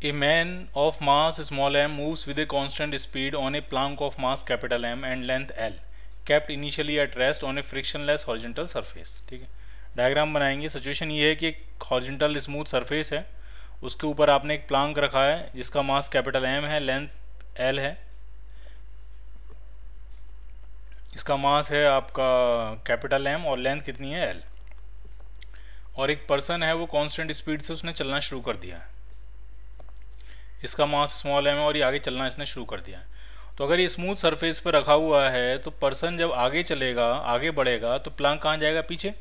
A man of mass small m moves with a constant speed on a plank of mass capital M and length L kept initially at rest on a frictionless horizontal surface ठीक है diagram बनाएंगे situation ये है कि एक horizontal smooth surface है उसके ऊपर आपने एक प्लांक रखा है जिसका मास कैपिटल एम है लेंथ एल है इसका मास है आपका कैपिटल एम और लेंथ कितनी है एल और एक पर्सन है वो कांस्टेंट स्पीड से उसने चलना शुरू कर दिया है इसका मास स्मॉल एम है और ये आगे चलना इसने शुरू कर दिया है तो अगर ये स्मूथ सरफेस पर रखा हुआ है तो पर्सन जब आगे चलेगा आगे बढ़ेगा तो प्लांक कहाँ जाएगा पीछे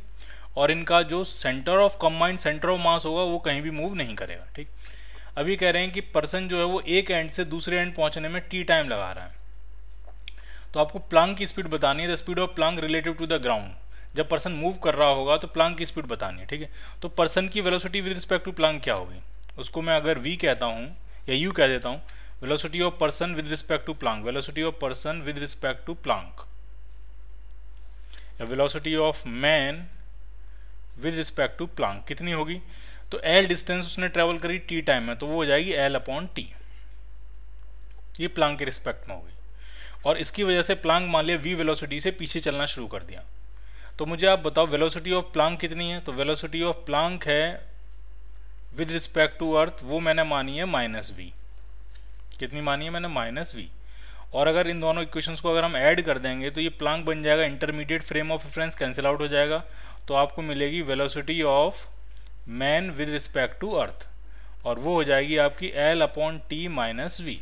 और इनका जो centre of combined centre of mass होगा वो कहीं भी मूव नहीं करेगा ठीक अभी कह रहे हैं कि पर्सन जो है वो एक एंड से दूसरे एंड पहुंचने में टी टाइम लगा रहा है तो आपको प्लांक की स्पीड बतानी है the speed of plank relative to the ground जब पर्सन मूव कर रहा होगा तो प्लांक की स्पीड बतानी है ठीक है तो पर्सन की velocity with respect to plank क्या होगी उसको मैं अगर वी कहता हूँ या यू कह देता हूँ velocity of person with respect to plank velocity of person with respect to plank या velocity of man with respect to plank कितनी होगी तो एल डिस्टेंस उसने ट्रेवल करी टी टाइम में तो वो हो जाएगी एल अपॉन टी ये प्लांक के रिस्पेक्ट में होगी और इसकी वजह से प्लांक मान लिया वी वेलोसिटी से पीछे चलना शुरू कर दिया तो मुझे आप बताओ वेलोसिटी ऑफ प्लांक कितनी है तो वेलोसिटी ऑफ प्लांक है विद रिस्पेक्ट टू अर्थ वो मैंने मानी है माइनस वी कितनी मानी है मैंने माइनस वी और अगर इन दोनों इक्वेशंस को अगर हम ऐड कर देंगे तो ये प्लांक बन जाएगा intermediate frame of reference cancel out हो जाएगा तो आपको मिलेगी velocity of man with respect to earth और वो हो जाएगी आपकी L upon T minus V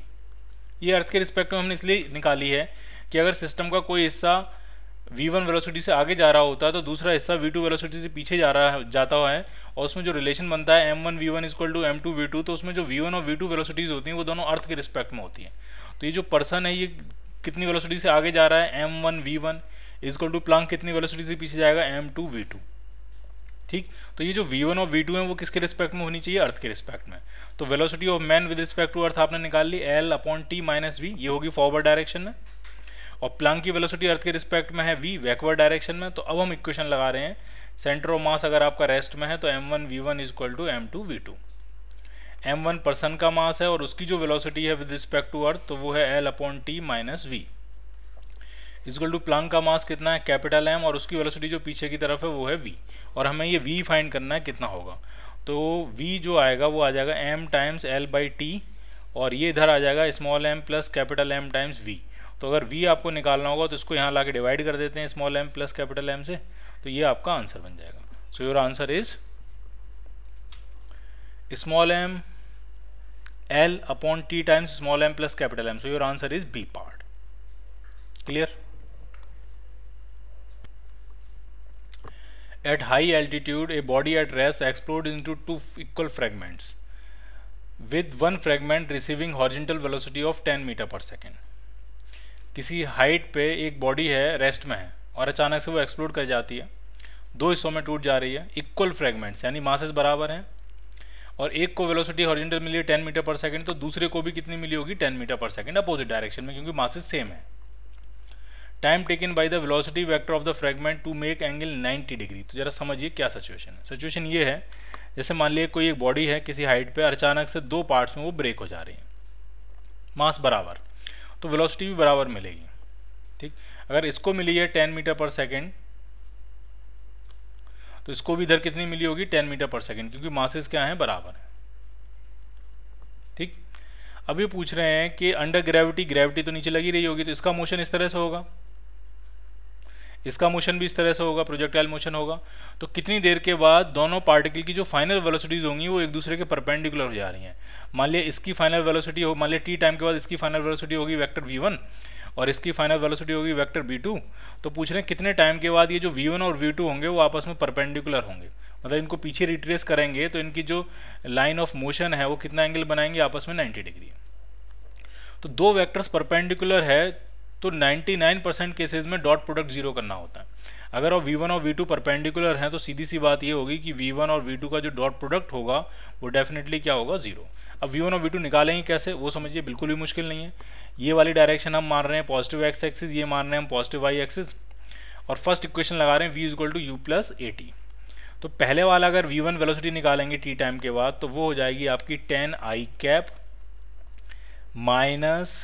ये अर्थ के रिस्पेक्ट में हमने इसलिए निकाली है कि अगर सिस्टम का कोई हिस्सा v1 वेलोसिटी से आगे जा रहा होता है तो दूसरा हिस्सा v2 वेलोसिटी से पीछे जा रहा है जाता हुआ है और उसमें जो रिलेशन बनता है m1 v1 equal to V two तो उसमें जो v1 और v2 वेलोसिटीज होती हैं वो दोनों अर्थ के रिस्पेक्ट में होती हैं तो ये जो पर्सन है ये कितनी वेलोसिटी से आगे जा रहा है M one V one is equal to plank कितनी वेलोसिटी से पीछे जाएगा एम टू वी टू ठीक तो ये जो वी वन और वी टू है वो किसके रिस्पेक्ट में होनी चाहिए अर्थ के रिस्पेक्ट में तो velocity of man with respect to earth आपने निकाल ली L upon T minus V ये होगी फॉरवर्ड डायरेक्शन में और प्लांग की वेलोसिटी अर्थ के रिस्पेक्ट में है वी बैकवर्ड डायरेक्शन में तो अब हम इक्वेशन लगा रहे हैं सेंटर ऑफ मास अगर आपका रेस्ट में है तो M one V one is equal to M two V two M one person का मास है और उसकी जो वेलोसिटी है विद रिस्पेक्ट टू अर्थ तो वो है L upon T minus V is equal to plank का मास कितना है कैपिटल एम और उसकी वेलोसिटी जो पीछे की तरफ है वो है वी और हमें ये वी फाइंड करना है कितना होगा तो वी जो आएगा वो आ जाएगा M times L by T और ये इधर आ जाएगा small M plus capital M times V तो अगर वी आपको निकालना होगा तो इसको यहाँ ला डिवाइड कर देते हैं small M plus capital M से तो ये आपका आंसर बन जाएगा so your answer is small M L upon T times small M plus capital M so your answer is B part clear at high altitude a body at rest exploded into two equal fragments with one fragment receiving horizontal velocity of ten metre per second किसी height पे एक body है rest में है और अचानक से वो एक्सप्लोड कर जाती है दो हिस्सों में टूट जा रही है इक्वल फ्रेगमेंट्स यानी मासेस बराबर हैं और एक को वेलोसिटी हॉरिजेंटल मिली है टेन मीटर पर सेकेंड तो दूसरे को भी कितनी मिली होगी ten metre per second opposite direction में क्योंकि मासेस सेम है time taken by the velocity vector of the fragment to make angle ninety degree तो जरा समझिए क्या सिचुएशन है सिचुएशन ये है जैसे मान लिए कोई एक बॉडी है किसी हाइट पर अचानक से दो पार्ट्स में वो ब्रेक हो जा रही है मास बराबर तो वेलोसिटी भी बराबर मिलेगी ठीक अगर इसको मिली है टेन मीटर पर सेकेंड तो इसको भी इधर कितनी मिली होगी टेन मीटर पर सेकेंड क्योंकि मासेस क्या हैं बराबर हैं ठीक अभी पूछ रहे हैं कि अंडर ग्रेविटी ग्रेविटी तो नीचे लगी रही होगी तो इसका मोशन इस तरह से होगा इसका मोशन भी इस तरह से होगा प्रोजेक्टाइल मोशन होगा तो कितनी देर के बाद दोनों पार्टिकल की जो फाइनल वेलोसिटीज़ होंगी वो एक दूसरे के परपेंडिकुलर हो जा रही हैं मान लिया इसकी फाइनल वेलोसिटी हो मान लिया टी टाइम के बाद इसकी फाइनल वेलोसिटी होगी वेक्टर वी वन और इसकी फाइनल वेलोसिटी होगी वेक्टर वी टू तो पूछ रहे हैं कितने टाइम के बाद ये जो वी वन और वी टू होंगे वो आपस में परपेंडिकुलर होंगे मतलब इनको पीछे रिट्रेस करेंगे तो इनकी जो लाइन ऑफ मोशन है वो कितना एंगल बनाएंगे आपस में नाइन्टी डिग्री तो दो वैक्टर्स परपेंडिकुलर है तो 99 परसेंट केसेज में डॉट प्रोडक्ट जीरो करना होता है अगर और V1 और V2 परपेंडिकुलर हैं तो सीधी सी बात ये होगी कि V1 और V2 का जो डॉट प्रोडक्ट होगा वो डेफिनेटली क्या होगा जीरो अब V1 और V2 निकालेंगे कैसे वो समझिए बिल्कुल भी मुश्किल नहीं है ये वाली डायरेक्शन हम मान रहे हैं पॉजिटिव एक्स एक्सिस ये मान रहे हैं हम पॉजिटिव वाई एक्सिस और फर्स्ट इक्वेशन लगा रहे हैं V is equal to U plus A T तो पहले वाला अगर वी वन वेलोसिटी निकालेंगे टी टाइम के बाद तो वो हो जाएगी आपकी ten I cap minus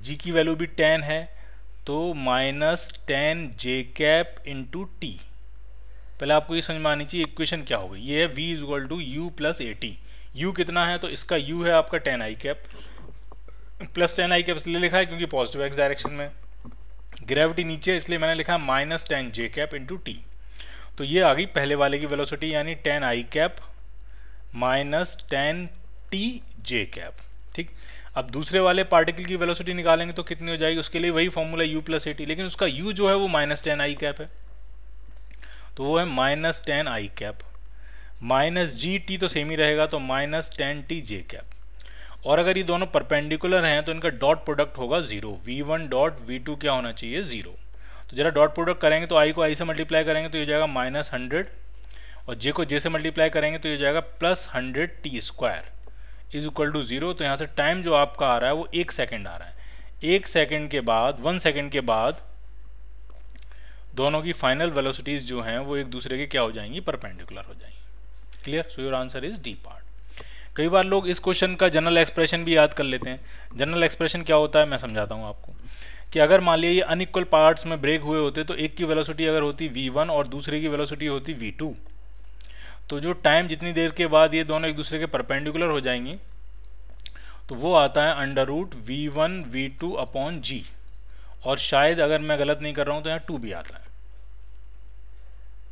G की वैल्यू भी टेन है तो minus ten J cap into T पहले आपको ये समझ में आनी चाहिए इक्वेशन क्या होगी ये है V is equal to U plus A T U कितना है तो इसका यू है आपका ten I cap plus ten I cap इसलिए लिखा है क्योंकि पॉजिटिव एक्स डायरेक्शन में ग्रेविटी नीचे इसलिए मैंने लिखा है minus ten J cap into T तो ये आ गई पहले वाले की वेलोसिटी यानी ten I cap minus ten T J cap ठीक अब दूसरे वाले पार्टिकल की वेलोसिटी निकालेंगे तो कितनी हो जाएगी उसके लिए वही फॉर्मूला यू प्लस एटी लेकिन उसका यू जो है वो माइनस टेन आई कैप है तो वो है minus ten I cap minus G T तो सेम ही रहेगा तो minus ten T J cap और अगर ये दोनों परपेंडिकुलर हैं तो इनका डॉट प्रोडक्ट होगा zero V one dot V two क्या होना चाहिए जीरो तो जरा डॉट प्रोडक्ट करेंगे तो आई को आई से मल्टीप्लाई करेंगे तो ये जाएगा माइनस हंड्रेड और जे को जे से मल्टीप्लाई करेंगे तो ये जाएगा plus hundred T square is equal to zero तो यहां से टाइम जो आपका आ रहा है वो एक सेकंड आ रहा है एक सेकंड के बाद वन सेकंड के बाद दोनों की फाइनल वेलोसिटीज़ जो हैं वो एक दूसरे के क्या हो जाएंगी परपेंडिकुलर हो जाएंगी clear so your answer is D part कई बार लोग इस क्वेश्चन का जनरल एक्सप्रेशन भी याद कर लेते हैं जनरल एक्सप्रेशन क्या होता है मैं समझाता हूँ आपको कि अगर मान लिया ये अनइक्वल पार्ट्स में ब्रेक हुए होते तो एक की वेलोसिटी अगर होती वन और दूसरे की वेलोसिटी होती टू तो जो टाइम जितनी देर के बाद ये दोनों एक दूसरे के परपेंडिकुलर हो जाएंगी तो वो आता है under root V one V two upon G और शायद अगर मैं गलत नहीं कर रहा हूँ तो यहाँ टू भी आता है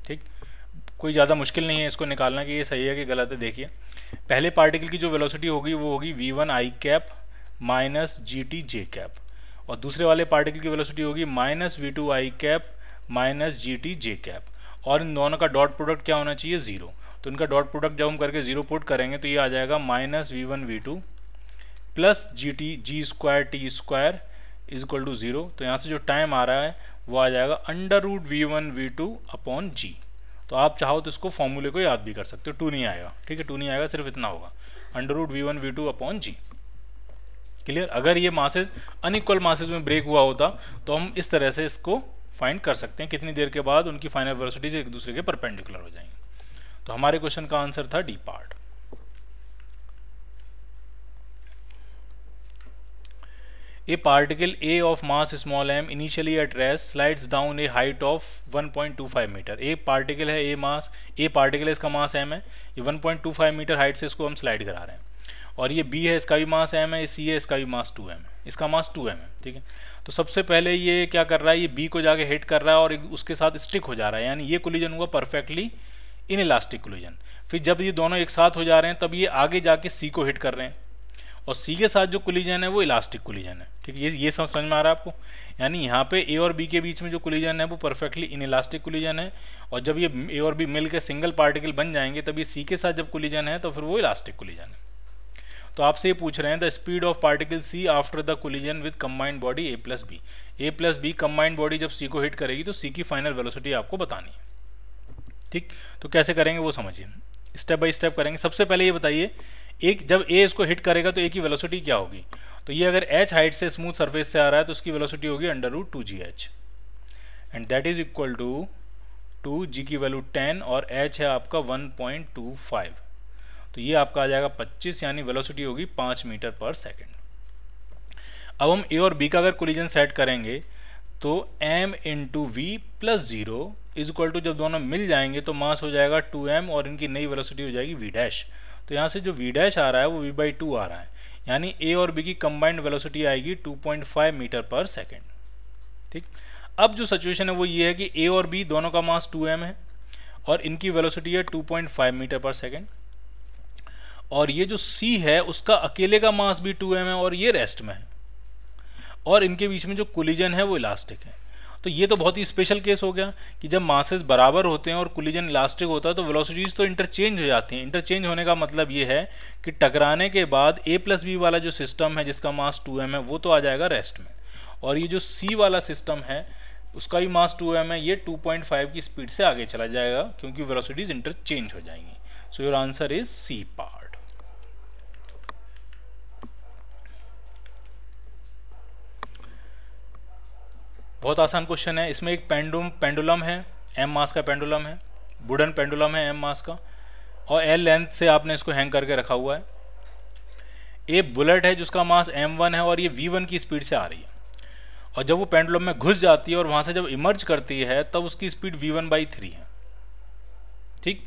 ठीक कोई ज़्यादा मुश्किल नहीं है इसको निकालना कि ये सही है कि गलत है देखिए पहले पार्टिकल की जो वेलोसिटी होगी वो होगी V one I cap minus G T J cap और दूसरे वाले पार्टिकल की वेलोसिटी होगी minus V two I cap minus G T J cap और इन दोनों का डॉट प्रोडक्ट क्या होना चाहिए ज़ीरो तो इनका डॉट प्रोडक्ट जब हम करके जीरो पुट करेंगे तो ये आ जाएगा minus V one V two plus G T G square T square is equal to zero तो यहाँ से जो टाइम आ रहा है वो आ जाएगा under root V one V two upon G तो आप चाहो तो इसको फॉर्मूले को याद भी कर सकते हो टू नहीं आएगा ठीक है टू नहीं आएगा सिर्फ इतना होगा under root V one V two upon G clear अगर ये मासेज अनइक्वल मासेज में ब्रेक हुआ होता तो हम इस तरह से इसको फाइंड कर सकते हैं कितनी देर के बाद उनकी फाइनल वेलोसिटीज एक दूसरे के परपेंडिकुलर हो जाएंगे तो हमारे क्वेश्चन का आंसर था D part a particle a of mass small M initially at rest slides down a height of 1.25 metre a particle है ए मास ए पार्टिकल इसका मास एम है ये 1.25 मीटर हाइट से इसको हम स्लाइड करा रहे हैं और ये बी है इसका भी मास एम है सी है इसका भी मास एम है इसका मास एम है ठीक है तो सबसे पहले ये क्या कर रहा है ये बी को जाके हिट कर रहा है और उसके साथ स्टिक हो जा रहा है यानी ये कोलिजन हुआ परफेक्टली इन इलास्टिक कोलिजन फिर जब ये दोनों एक साथ हो जा रहे हैं तब ये आगे जाके सी को हिट कर रहे हैं और सी के साथ जो कोलिजन है वो इलास्टिक कोलिजन है ठीक है ये ये समझ समझ में आ रहा है आपको यानी यहाँ पे ए और बी के बीच में जो कोलिजन है वो परफेक्टली इन इलास्टिक कोलिजन है और जब ये ए और बी मिलकर सिंगल पार्टिकल बन जाएंगे तब ये सी के साथ जब कोलिजन है तो फिर वो इलास्टिक कोलिजन है तो आपसे ये पूछ रहे हैं the speed of particle C after the collision with combined body A plus B A plus B combined body जब सी को हिट करेगी तो सी की फाइनल वेलोसिटी आपको बतानी है ठीक तो कैसे करेंगे वो समझिए स्टेप बाय स्टेप करेंगे सबसे पहले ये बताइए एक जब ए इसको हिट करेगा तो ए की वेलोसिटी क्या होगी तो ये अगर एच हाइट से स्मूथ सरफेस से आ रहा है तो उसकी वेलोसिटी होगी under root two G H and that is equal to two G की वैल्यू टेन और एच है आपका वन पॉइंट टू फाइव तो ये आपका आ जाएगा पच्चीस यानी वेलोसिटी होगी पाँच मीटर पर सेकेंड अब हम ए और बी का अगर कोलिजन सेट करेंगे तो M into V plus zero is equal to जब दोनों मिल जाएंगे तो मास हो जाएगा टू एम और इनकी नई वेलोसिटी हो जाएगी वी डैश तो यहाँ से जो वी डैश आ रहा है वो वी बाई टू आ रहा है यानी ए और बी की कंबाइंड वेलोसिटी आएगी 2.5 मीटर पर सेकेंड ठीक अब जो सिचुएशन है वो ये है कि ए और बी दोनों का मास 2m है और इनकी वेलोसिटी है 2.5 मीटर पर सेकेंड और ये जो सी है उसका अकेले का मास भी एम है और ये रेस्ट में है और इनके बीच में जो कोलिजन है वो इलास्टिक है तो ये तो बहुत ही स्पेशल केस हो गया कि जब मासेस बराबर होते हैं और कुलिजन इलास्टिक होता है तो वेलोसिटीज़ तो इंटरचेंज हो जाती हैं इंटरचेंज होने का मतलब ये है कि टकराने के बाद ए प्लस बी वाला जो सिस्टम है जिसका मास टू एम है वो तो आ जाएगा रेस्ट में और ये जो सी वाला सिस्टम है उसका भी मास टू एम है ये फाइव की स्पीड से आगे चला जाएगा क्योंकि वेलोसिटीज़ इंटरचेंज हो जाएंगी so your answer is C पा बहुत आसान क्वेश्चन है इसमें एक पेंडुम पेंडुलम है एम मास का पेंडुलम है वुडन पेंडुलम है एम मास का और एल लेंथ से आपने इसको हैंग करके रखा हुआ है ए बुलेट है जिसका मास वन है और ये वन की स्पीड से आ रही है और जब वो पेंडुलम में घुस जाती है और वहाँ से जब इमर्ज करती है तब उसकी speed V one by three है ठीक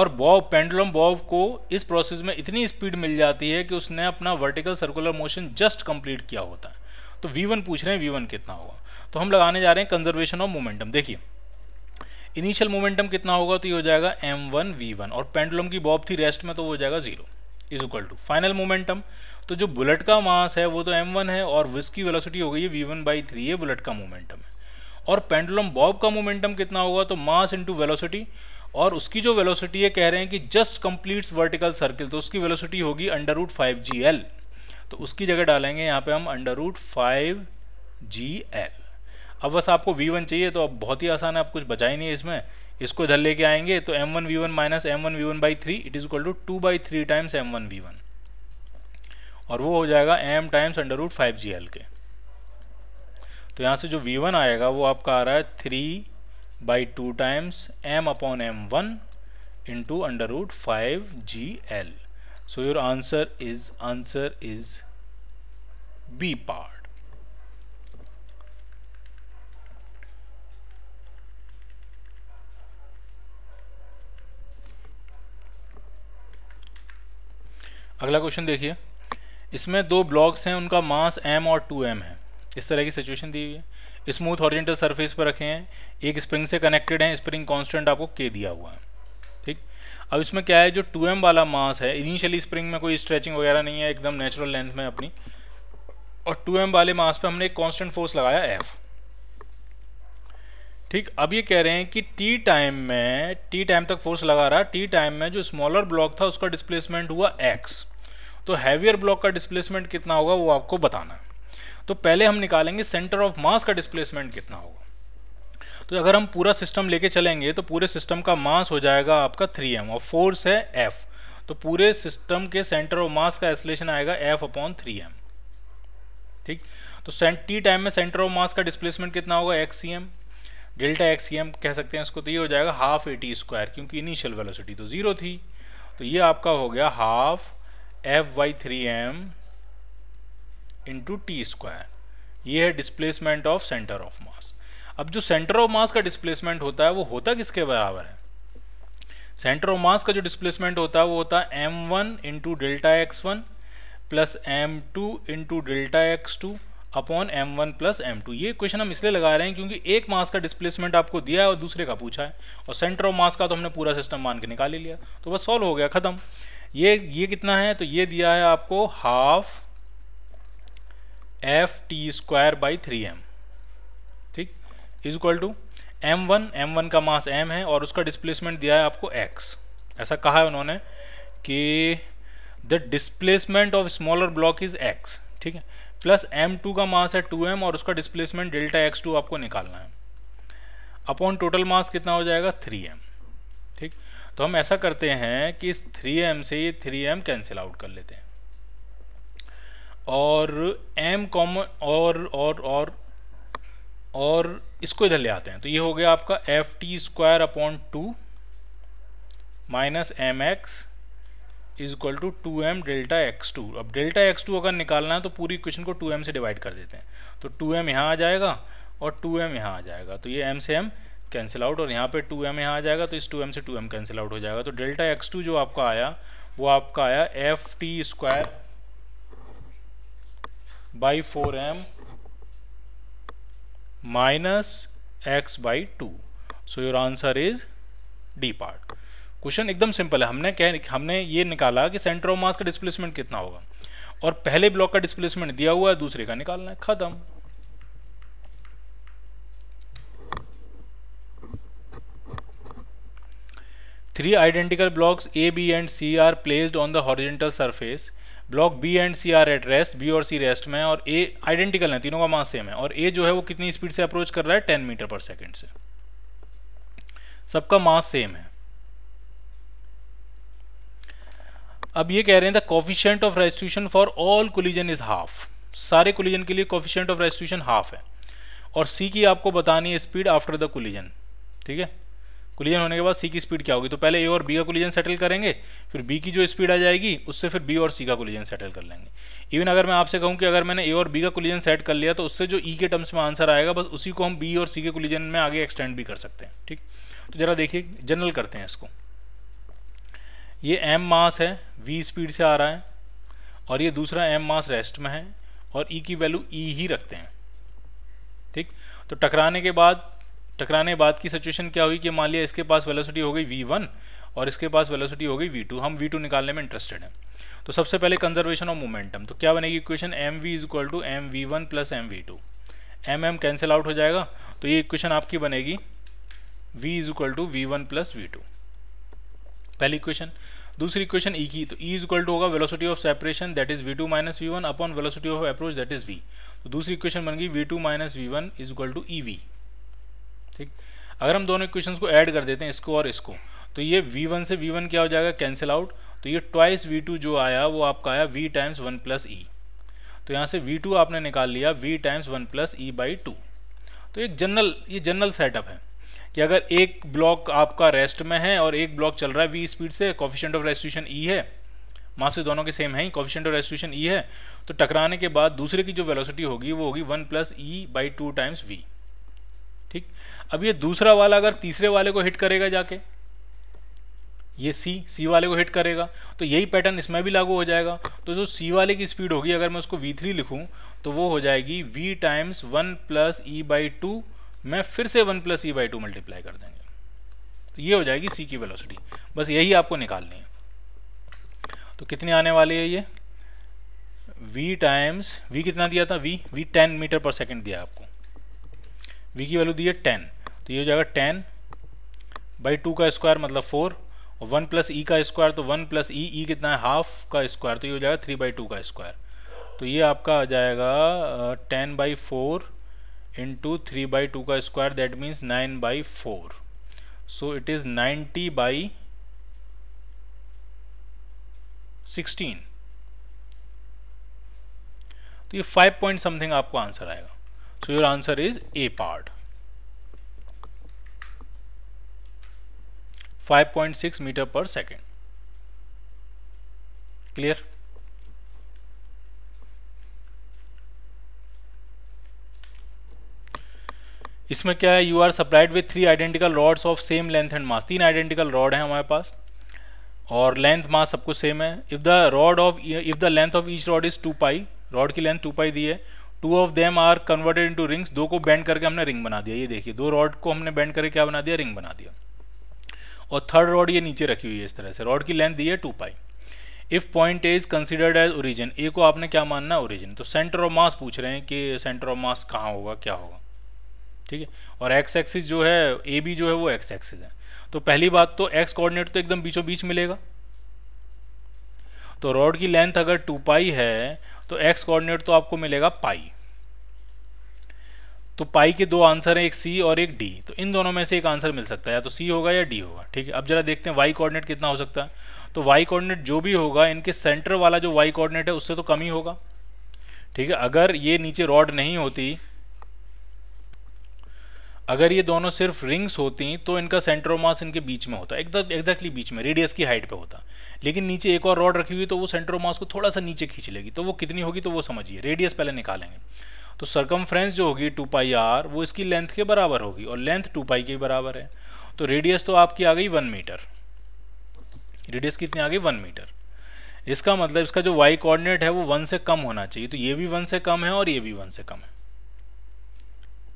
और बॉब पेंडुलम बॉब को इस प्रोसेस में इतनी स्पीड मिल जाती है कि उसने अपना vertical circular motion just complete किया होता है तो वी वन पूछ रहे हैं वी वन कितना होगा तो हम लगाने जा रहे हैं कंजर्वेशन ऑफ मोमेंटम देखिए इनिशियल मोमेंटम कितना होगा तो ये हो जाएगा एम वन वी वन और पेंडुलम की बॉब थी रेस्ट में तो वो हो जाएगा zero is equal to final momentum तो जो बुलेट का मास है वो तो एम वन है और विस्क की वेलोसिटी हो गई है वी वन बाई थ्री ये बुलेट का मोमेंटम है और पेंडुलम बॉब का मोमेंटम कितना होगा तो मास इंटू वेलोसिटी और उसकी जो वेलोसिटी है कह रहे हैं कि जस्ट कंप्लीट्स वर्टिकल सर्किल तो उसकी वेलोसिटी होगी under root five G L तो उसकी जगह डालेंगे यहाँ पे हम under root five G L अब बस आपको वी वन चाहिए तो अब बहुत ही आसान है आप कुछ बचा ही नहीं है इसमें इसको इधर लेके आएंगे तो M one V one minus M one V one by three it is equal to two by three times M one V one और वो हो जाएगा M times under root five G L के तो यहाँ से जो वी वन आएगा वो आपका आ रहा है three by two times M upon M one into under root five G L so your answer is answer is B part अगला क्वेश्चन देखिए इसमें दो ब्लॉक्स हैं उनका मास m और 2m है इस तरह की सिचुएशन दी हुई है स्मूथ ऑरिजेंटल सरफेस पर रखे हैं एक स्प्रिंग से कनेक्टेड है स्प्रिंग कांस्टेंट आपको k दिया हुआ है ठीक अब इसमें क्या है जो 2m वाला मास है इनिशियली स्प्रिंग में कोई स्ट्रेचिंग वगैरह नहीं है एकदम नेचुरल लेंथ में अपनी और 2m वाले मास पे हमने एक कांस्टेंट फोर्स लगाया F ठीक अब ये कह रहे हैं कि टी टाइम में टी टाइम तक फोर्स लगा रहा टी टाइम में जो स्मॉलर ब्लॉक था उसका डिस्प्लेसमेंट हुआ एक्स तो हैवियर ब्लॉक का डिस्प्लेसमेंट कितना होगा वो आपको बताना है तो पहले हम निकालेंगे सेंटर ऑफ मास का डिस्प्लेसमेंट कितना होगा तो अगर हम पूरा सिस्टम लेके चलेंगे तो पूरे सिस्टम का मास हो जाएगा आपका थ्री एम और फोर्स है एफ तो पूरे सिस्टम के सेंटर ऑफ मास का एसलेशन आएगा एफ अपॉन थ्री एम ठीक तो टी टाइम में सेंटर ऑफ मास का डिस्प्लेसमेंट कितना होगा एक्स डेल्टा एक्स कह सकते हैं इसको तो ये हो जाएगा हाफ ए टी स्क्वायर क्योंकि इनिशियल वेलोसिटी तो ज़ीरो थी तो ये आपका हो गया half F by three M into T square ये है displacement of centre of mass अब जो सेंटर ऑफ मास का डिस्प्लेसमेंट होता है वो होता किसके बराबर है सेंटर ऑफ मास का जो डिस्प्लेसमेंट होता है वो होता है M one into delta X one plus M two into delta X two upon M one plus M two ये क्वेश्चन हम इसलिए लगा रहे हैं क्योंकि एक मास का डिस्प्लेसमेंट आपको दिया है और दूसरे का पूछा है और सेंटर ऑफ मास का तो हमने पूरा सिस्टम मान के निकाल ही लिया तो बस सॉल्व हो गया ख़त्म ये ये कितना है तो ये दिया है आपको half F T square by three M is equal to M one M one का मास एम है और उसका डिस्प्लेसमेंट दिया है आपको एक्स ऐसा कहा है उन्होंने कि the displacement of smaller block is X ठीक है प्लस एम टू का मास है टू एम और उसका डिस्प्लेसमेंट डेल्टा एक्स टू आपको निकालना है अपॉन टोटल मास कितना हो जाएगा थ्री एम ठीक तो हम ऐसा करते हैं कि इस थ्री एम से ये थ्री एम कैंसिल आउट कर लेते हैं और एम कॉमन और और और और इसको इधर ले आते हैं तो ये हो गया आपका F T square upon two minus M X is equal to two M delta X two अब डेल्टा एक्स टू अगर निकालना है तो पूरी क्वेश्चन को टू एम से डिवाइड कर देते हैं तो टू एम यहाँ आ जाएगा और टू एम यहाँ आ जाएगा तो ये एम से एम कैंसिल आउट और यहाँ पे टू एम यहाँ आ जाएगा तो इस टू एम से टू एम कैंसिल आउट हो जाएगा तो डेल्टा एक्स टू जो आपका आया वो आपका आया F T square by four M minus X by two so your answer is D part question एकदम सिंपल है हमने क्या हमने ये निकाला कि सेंटर ऑफ मास का डिस्प्लेसमेंट कितना होगा और पहले ब्लॉक का डिस्प्लेसमेंट दिया हुआ है दूसरे का निकालना है खत्म three identical blocks A B and C are placed on the horizontal surface block B and C are at rest B और सी रेस्ट में और ए आइडेंटिकल है तीनों का मास सेम है और ए जो है वो कितनी स्पीड से अप्रोच कर रहा है टेन मीटर पर सेकेंड से सबका मास सेम है अब ये कह रहे हैं the coefficient of restitution for all collision is half सारे कोलिजन के लिए कॉफिशियंट ऑफ रेस्टिट्यूशन हाफ है और सी की आपको बतानी है स्पीड आफ्टर द कोलिजन ठीक है कुलिजन होने के बाद सी की स्पीड क्या होगी तो पहले ए और बी का कुलिजन सेटल करेंगे फिर बी की जो स्पीड आ जाएगी उससे फिर बी और सी का कुलिजन सेटल कर लेंगे इवन अगर मैं आपसे कहूँ कि अगर मैंने ए और बी का कुलिजन सेट कर लिया तो उससे जो ई e के टर्म्स में आंसर आएगा बस उसी को हम बी और सी के कुलिजन में आगे एक्सटेंड भी कर सकते हैं ठीक तो जरा देखिए जनरल करते हैं इसको ये एम मास है वी स्पीड से आ रहा है और ये दूसरा एम मास रेस्ट में है और ई e की वैल्यू ई e ही रखते हैं ठीक तो टकराने के बाद टकराने बाद की सिचुएशन क्या हुई कि मान लिया इसके पास वेलोसिटी हो गई वन और इसके पास वेलोसिटी हो गई टू हम वी टू निकालने में इंटरेस्टेड हैं तो सबसे पहले कंजर्वेशन ऑफ मोमेंटम तो क्या बनेगी equation M V is equal to M V one plus M V two M M cancel out हो जाएगा तो ये इक्वेशन आपकी बनेगी V is equal to V one plus V two पहली इक्वेशन दूसरी इक्वेशन ई e की तो ई इज इक्वल टू होगा velocity of separation that is V two minus V one upon velocity of approach that is V तो दूसरी equation बन गई V two minus V one is equal to E V ठीक अगर हम दोनों equations को ऐड कर देते हैं इसको और इसको तो ये वी वन से वी वन क्या हो जाएगा कैंसिल आउट तो ये ट्वाइस वी टू जो आया वो आपका आया V times one plus E तो यहाँ से वी टू आपने निकाल लिया V times one plus E by two तो एक जनरल ये जनरल सेटअप है कि अगर एक ब्लॉक आपका रेस्ट में है और एक ब्लॉक चल रहा है वी स्पीड से कॉफिशेंट ऑफ रेस्टिट्यूशन ई है से दोनों के सेम है ही कॉफिशेंट ऑफ रेस्टिट्यूशन ई है तो टकराने के बाद दूसरे की जो वेलोसिटी होगी वो होगी one plus E by two times V ठीक अब ये दूसरा वाला अगर तीसरे वाले को हिट करेगा जाके ये सी सी वाले को हिट करेगा तो यही पैटर्न इसमें भी लागू हो जाएगा तो जो सी वाले की स्पीड होगी अगर मैं उसको वी थ्री लिखूँ तो वो हो जाएगी V times one plus E by two मैं फिर से one plus E by two multiply कर देंगे तो ये हो जाएगी सी की वेलोसिटी बस यही आपको निकालनी है तो कितनी आने वाली है ये वी टाइम्स वी कितना दिया था V V ten metre per second दिया आपको वी की वैल्यू दी है टेन तो ये हो जाएगा टेन बाई टू का स्क्वायर मतलब फोर और वन प्लस ई का स्क्वायर तो वन प्लस ई ई कितना है हाफ का स्क्वायर तो ये हो जाएगा थ्री बाई टू का स्क्वायर तो ये आपका आ जाएगा ten by four into three by two का square that means nine by four so it is ninety by sixteen तो ये फाइव पॉइंट समथिंग आपको आंसर आएगा So your answer is A part. 5.6 meter per second. Clear? इसमें क्या है you are supplied with three identical rods of same length and mass तीन identical rod है हमारे पास और लेंथ मास सब कुछ सेम है if the rod of if the length of each rod is two pi rod की length two pi दी है two of them are converted into rings दो को बैंड करके हमने रिंग बना दिया ये देखिए दो रॉड को हमने बैंड करके क्या बना दिया रिंग बना दिया और थर्ड रॉड ये नीचे रखी हुई है इस तरह से रॉड की लेंथ दी है two pi if point is considered as origin A को आपने क्या मानना है ओरिजिन तो सेंटर ऑफ मास पूछ रहे हैं कि सेंटर ऑफ मास कहाँ होगा क्या होगा ठीक है और एक्स एक्सिस जो है ए बी जो है वो एक्स एक्सिस है तो पहली बात तो एक्स कोऑर्डिनेट तो एकदम बीचों बीच मिलेगा तो रॉड की लेंथ अगर टू पाई है तो एक्स कोऑर्डिनेट तो आपको मिलेगा पाई तो पाई के दो आंसर हैं एक सी और एक डी तो इन दोनों में से एक आंसर मिल सकता है या तो सी होगा या डी होगा ठीक है अब जरा देखते हैं वाई कोऑर्डिनेट कितना हो सकता है तो वाई कोऑर्डिनेट जो भी होगा इनके सेंटर वाला जो वाई कोऑर्डिनेट है उससे तो कम ही होगा ठीक है अगर ये नीचे रॉड नहीं होती अगर ये दोनों सिर्फ रिंग्स होती तो इनका सेंटर ऑफ मास इनके बीच में होता एकदम एग्जैक्टली बीच में रेडियस की हाइट पे होता लेकिन नीचे एक और रॉड रखी हुई तो वो सेंटर ऑफ मास को थोड़ा सा नीचे खींच लेगी तो वो कितनी होगी तो वो समझिए रेडियस पहले निकालेंगे तो सरकम जो होगी टू पाई आर वो इसकी लेंथ के बराबर होगी और लेंथ टू पाई के बराबर है तो रेडियस तो आपकी आ गई वन मीटर रेडियस कितनी आ गई वन मीटर इसका मतलब इसका जो वाई कोऑर्डिनेट है वो वन से कम होना चाहिए तो ये भी वन से कम है और ये भी वन से कम है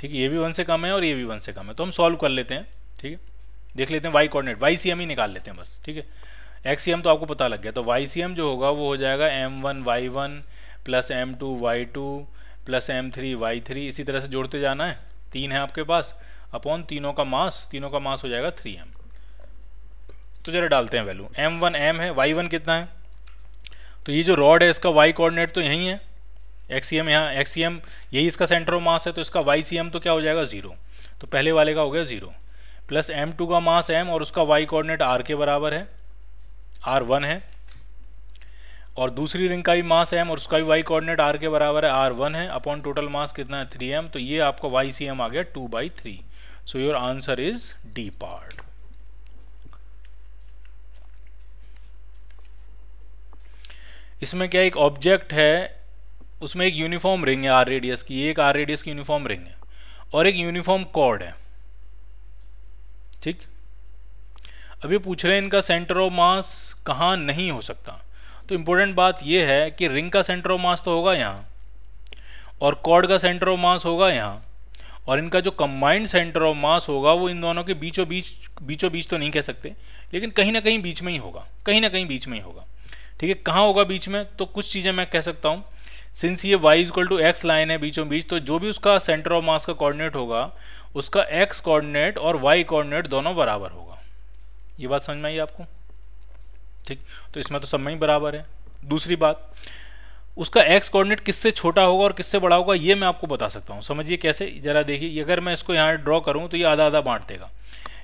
ठीक है ये भी वन से कम है और ये भी वन से कम है तो हम सॉल्व कर लेते हैं ठीक है देख लेते हैं Y coordinate Y C M ही निकाल लेते हैं बस ठीक है एक्स सी एम तो आपको पता लग गया तो वाई सी एम जो होगा वो हो जाएगा M one Y one plus M two Y two plus M three Y three इसी तरह से जोड़ते जाना है तीन है आपके पास अपॉन तीनों का मास तीनों का मास हो जाएगा थ्री एम तो जरा डालते हैं वैल्यू एम वन एम है वाई वन कितना है तो ये जो रॉड है इसका वाई कोऑर्डिनेट तो यही है एक्सीएम यहाँ एक्सीएम यही इसका सेंटर ऑफ मास है तो इसका वाई सी एम तो क्या हो जाएगा ज़ीरो तो पहले वाले का हो गया ज़ीरो प्लस एम टू का मास एम और उसका वाई कोऑर्डिनेट आर के बराबर है आर वन है और दूसरी रिंग का भी मास एम और उसका भी वाई कोऑर्डिनेट आर के बराबर है आर वन है अपॉन टोटल मास कितना है थ्री एम तो ये आपका वाई सी एम आ गया two by three so your answer is D part इसमें क्या एक ऑब्जेक्ट है उसमें एक यूनिफॉर्म रिंग है आर रेडियस की एक आर रेडियस की यूनिफॉर्म रिंग है और एक यूनिफॉर्म कॉर्ड है ठीक अभी पूछ रहे हैं इनका सेंटर ऑफ मास कहाँ नहीं हो सकता तो इम्पोर्टेंट बात यह है कि रिंग का सेंटर ऑफ मास तो होगा यहाँ और कॉर्ड का सेंटर ऑफ मास होगा यहाँ और इनका जो कंबाइंड सेंटर ऑफ मास होगा वो इन दोनों के बीचों बीच बीचों बीच तो नहीं कह सकते लेकिन कहीं ना कहीं बीच में ही होगा कहीं ना कहीं बीच में ही होगा ठीक है कहाँ होगा बीच में तो कुछ चीज़ें मैं कह सकता हूँ सिंस ये Y equal to X line है बीचों बीच तो जो भी उसका सेंटर ऑफ मास का कोऑर्डिनेट होगा उसका एक्स कोऑर्डिनेट और वाई कोऑर्डिनेट दोनों बराबर होगा ये बात समझ में आई आपको ठीक तो इसमें तो सब में ही बराबर है दूसरी बात उसका एक्स कोऑर्डिनेट किससे छोटा होगा और किससे बड़ा होगा ये मैं आपको बता सकता हूँ समझिए कैसे जरा देखिए अगर मैं इसको यहाँ ड्रॉ करूँ तो ये आधा आधा बांट देगा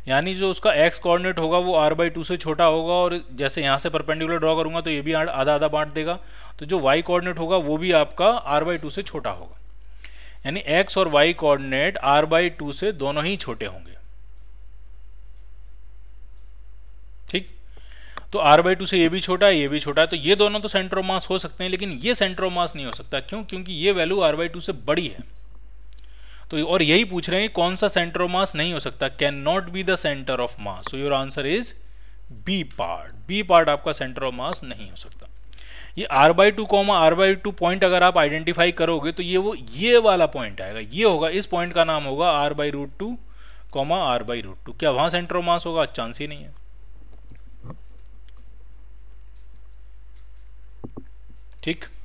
यानी जो उसका एक्स कोऑर्डिनेट होगा वो आर बाई टू से छोटा होगा और जैसे यहाँ से परपेंडिकुलर ड्रॉ करूँगा तो ये भी आधा आधा बांट देगा तो जो वाई कोऑर्डिनेट होगा वो भी आपका आर बाई टू से छोटा होगा यानी एक्स और Y coordinate R by two से दोनों ही छोटे होंगे ठीक तो आर बाई टू से ये भी छोटा है ये भी छोटा है तो ये दोनों तो सेंटर ऑफ मास हो सकते हैं लेकिन ये सेंटर ऑफ मास नहीं हो सकता क्यों क्योंकि ये वैल्यू आर बाई टू से बड़ी है तो और यही पूछ रहे हैं कौन सा सेंटर ऑफ मास नहीं हो सकता can not be the centre of mass so your answer is B part B part आपका सेंटर ऑफ मास नहीं हो सकता ये R by two comma R by two point अगर आप आइडेंटिफाई करोगे तो ये वो ये वाला पॉइंट आएगा ये होगा इस पॉइंट का नाम होगा R by root two comma R by root two क्या वहां सेंटर ऑफ मास होगा चांस ही नहीं है ठीक